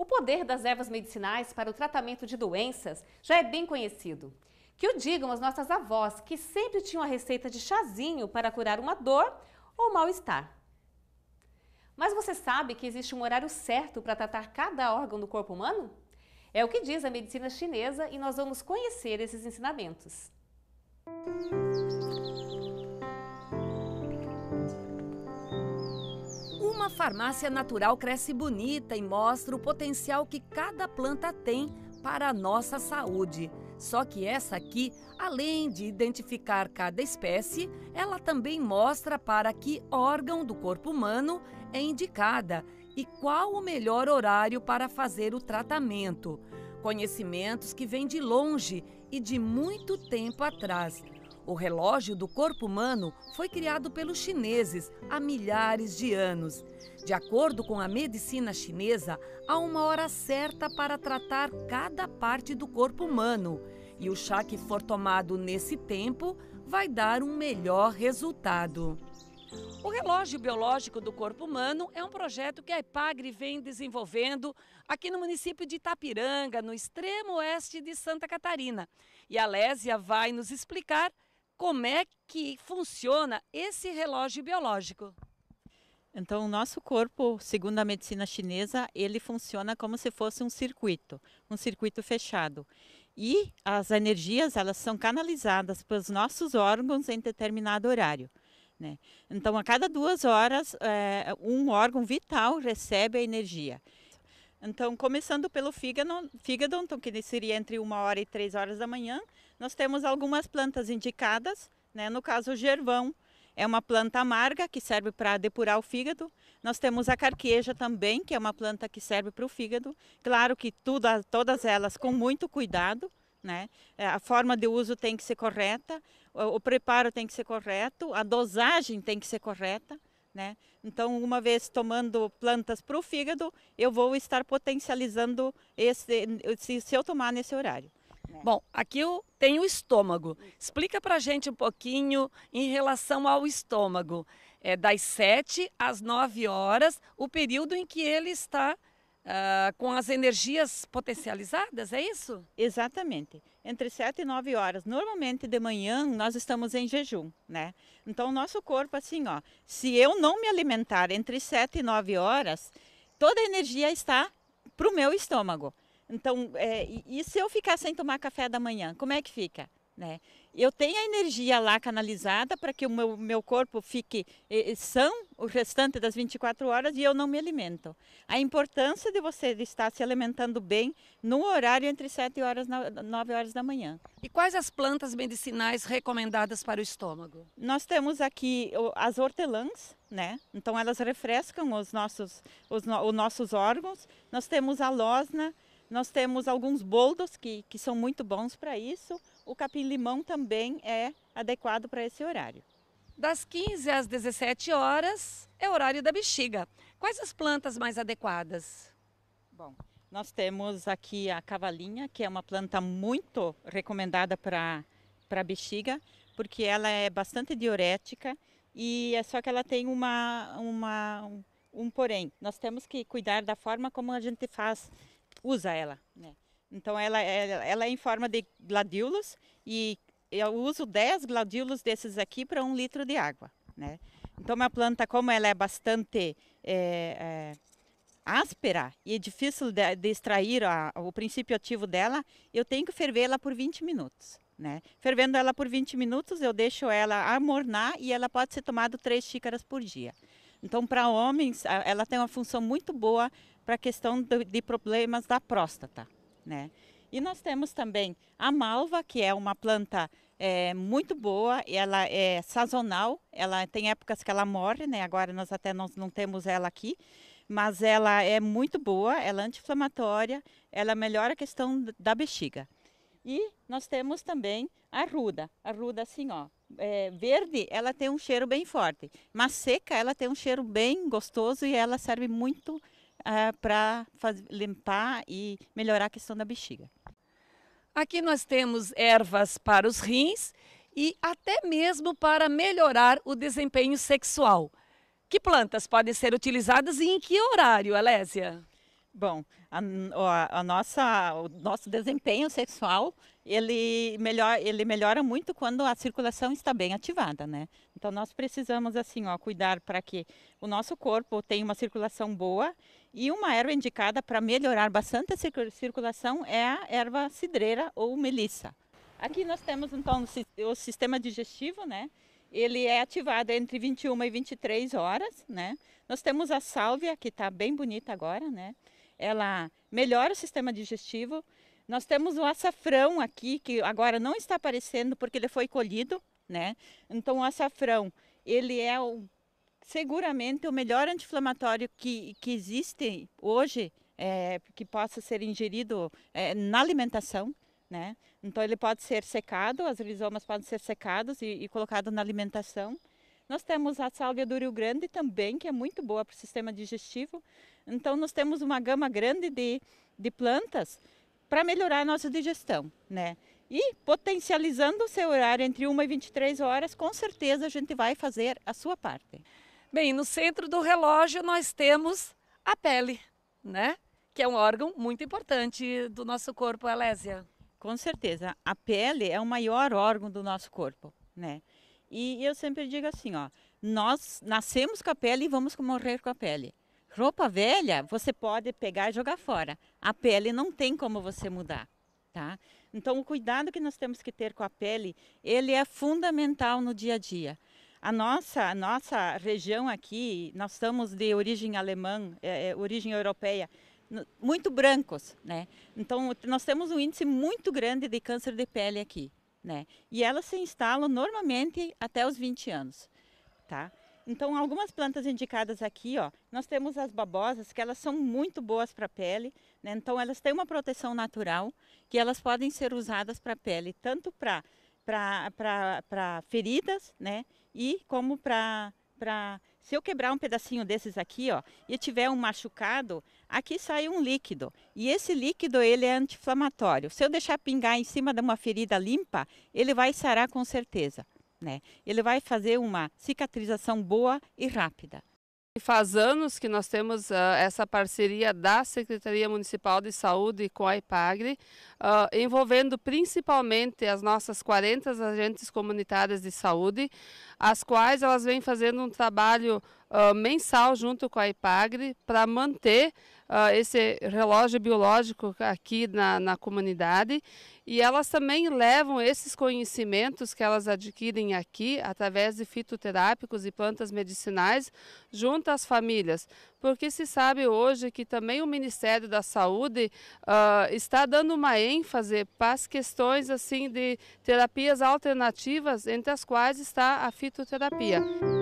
O poder das ervas medicinais para o tratamento de doenças já é bem conhecido. Que o digam as nossas avós, que sempre tinham a receita de chazinho para curar uma dor ou mal-estar. Mas você sabe que existe um horário certo para tratar cada órgão do corpo humano? É o que diz a medicina chinesa e nós vamos conhecer esses ensinamentos. Música farmácia natural cresce bonita e mostra o potencial que cada planta tem para a nossa saúde. Só que essa aqui, além de identificar cada espécie, ela também mostra para que órgão do corpo humano é indicada e qual o melhor horário para fazer o tratamento. Conhecimentos que vêm de longe e de muito tempo atrás. O relógio do corpo humano foi criado pelos chineses há milhares de anos. De acordo com a medicina chinesa, há uma hora certa para tratar cada parte do corpo humano. E o chá que for tomado nesse tempo vai dar um melhor resultado. O relógio biológico do corpo humano é um projeto que a Ipagre vem desenvolvendo aqui no município de Itapiranga, no extremo oeste de Santa Catarina. E a Lésia vai nos explicar como é que funciona esse relógio biológico. Então, o nosso corpo, segundo a medicina chinesa, ele funciona como se fosse um circuito, um circuito fechado. E as energias, elas são canalizadas pelos nossos órgãos em determinado horário. Né? Então, a cada duas horas, é, um órgão vital recebe a energia. Então, começando pelo fígado, fígado então, que seria entre uma hora e três horas da manhã, nós temos algumas plantas indicadas, né? no caso o gervão, é uma planta amarga que serve para depurar o fígado. Nós temos a carqueja também, que é uma planta que serve para o fígado. Claro que tudo, todas elas com muito cuidado, né? É, a forma de uso tem que ser correta, o preparo tem que ser correto, a dosagem tem que ser correta, né? Então, uma vez tomando plantas para o fígado, eu vou estar potencializando esse, se eu tomar nesse horário. É. Bom, aqui tem o estômago. Explica para gente um pouquinho em relação ao estômago. É das 7 às 9 horas, o período em que ele está uh, com as energias potencializadas, é isso? Exatamente. Entre 7 e 9 horas. Normalmente de manhã nós estamos em jejum, né? Então o nosso corpo, assim, ó, se eu não me alimentar entre 7 e 9 horas, toda a energia está para o meu estômago. Então, é, e se eu ficar sem tomar café da manhã, como é que fica? Né? Eu tenho a energia lá canalizada para que o meu, meu corpo fique são o restante das 24 horas e eu não me alimento. A importância de você estar se alimentando bem no horário entre 7 horas e 9 horas da manhã. E quais as plantas medicinais recomendadas para o estômago? Nós temos aqui as hortelãs, né? Então elas refrescam os nossos, os, os nossos órgãos. Nós temos a losna, nós temos alguns boldos que, que são muito bons para isso. O capim-limão também é adequado para esse horário. Das 15 às 17 horas é horário da bexiga. Quais as plantas mais adequadas? Bom, nós temos aqui a cavalinha, que é uma planta muito recomendada para para bexiga, porque ela é bastante diurética e é só que ela tem uma uma um, um porém. Nós temos que cuidar da forma como a gente faz usa ela, né? Então ela, ela, ela é em forma de gladiolos e eu uso 10 gladiolos desses aqui para um litro de água, né? Então uma planta como ela é bastante é, é, áspera e é difícil de, de extrair a, o princípio ativo dela, eu tenho que fervê-la por 20 minutos. Né? Fervendo ela por 20 minutos, eu deixo ela amornar e ela pode ser tomada 3 xícaras por dia. Então, para homens, ela tem uma função muito boa para a questão de problemas da próstata, né? E nós temos também a malva, que é uma planta é, muito boa, ela é sazonal, ela tem épocas que ela morre, né? Agora nós até não, não temos ela aqui, mas ela é muito boa, ela é anti-inflamatória, ela melhora a questão da bexiga. E nós temos também a ruda, a ruda assim, ó, é, verde, ela tem um cheiro bem forte, mas seca, ela tem um cheiro bem gostoso e ela serve muito ah, para limpar e melhorar a questão da bexiga. Aqui nós temos ervas para os rins e até mesmo para melhorar o desempenho sexual. Que plantas podem ser utilizadas e em que horário, Alésia? Bom, a, a, nossa, o nosso desempenho sexual ele, melhor, ele melhora muito quando a circulação está bem ativada, né? Então nós precisamos assim, ó, cuidar para que o nosso corpo tenha uma circulação boa e uma erva indicada para melhorar bastante a circulação é a erva cidreira ou melissa. Aqui nós temos então o sistema digestivo, né? ele é ativado entre 21 e 23 horas, né? Nós temos a sálvia, que está bem bonita agora, né? ela melhora o sistema digestivo. Nós temos o açafrão aqui, que agora não está aparecendo porque ele foi colhido, né? Então o açafrão, ele é o, seguramente o melhor anti-inflamatório que, que existe hoje, é, que possa ser ingerido é, na alimentação, né? Então ele pode ser secado, as rizomas podem ser secados e, e colocado na alimentação. Nós temos a sálvia do Rio Grande também, que é muito boa para o sistema digestivo. Então, nós temos uma gama grande de, de plantas para melhorar a nossa digestão, né? E potencializando o seu horário entre 1 e 23 horas, com certeza a gente vai fazer a sua parte. Bem, no centro do relógio nós temos a pele, né? Que é um órgão muito importante do nosso corpo, Alésia. Com certeza. A pele é o maior órgão do nosso corpo, né? E eu sempre digo assim, ó, nós nascemos com a pele e vamos morrer com a pele. Roupa velha, você pode pegar e jogar fora. A pele não tem como você mudar, tá? Então, o cuidado que nós temos que ter com a pele, ele é fundamental no dia a dia. A nossa, a nossa região aqui, nós estamos de origem alemã, é, é, origem europeia, muito brancos, né? Então, nós temos um índice muito grande de câncer de pele aqui né? E elas se instalam normalmente até os 20 anos, tá? Então, algumas plantas indicadas aqui, ó, nós temos as babosas, que elas são muito boas para a pele, né? Então, elas têm uma proteção natural, que elas podem ser usadas para a pele, tanto para feridas, né? E como para se eu quebrar um pedacinho desses aqui, ó, e tiver um machucado, aqui sai um líquido. E esse líquido, ele é anti-inflamatório. Se eu deixar pingar em cima de uma ferida limpa, ele vai sarar com certeza, né? Ele vai fazer uma cicatrização boa e rápida. Faz anos que nós temos uh, essa parceria da Secretaria Municipal de Saúde com a IPAGRE, uh, envolvendo principalmente as nossas 40 agentes comunitárias de saúde, as quais elas vêm fazendo um trabalho uh, mensal junto com a IPAGRE para manter uh, esse relógio biológico aqui na, na comunidade. E elas também levam esses conhecimentos que elas adquirem aqui, através de fitoterápicos e plantas medicinais, junto às famílias. Porque se sabe hoje que também o Ministério da Saúde uh, está dando uma ênfase para as questões assim de terapias alternativas, entre as quais está a fitoterapia.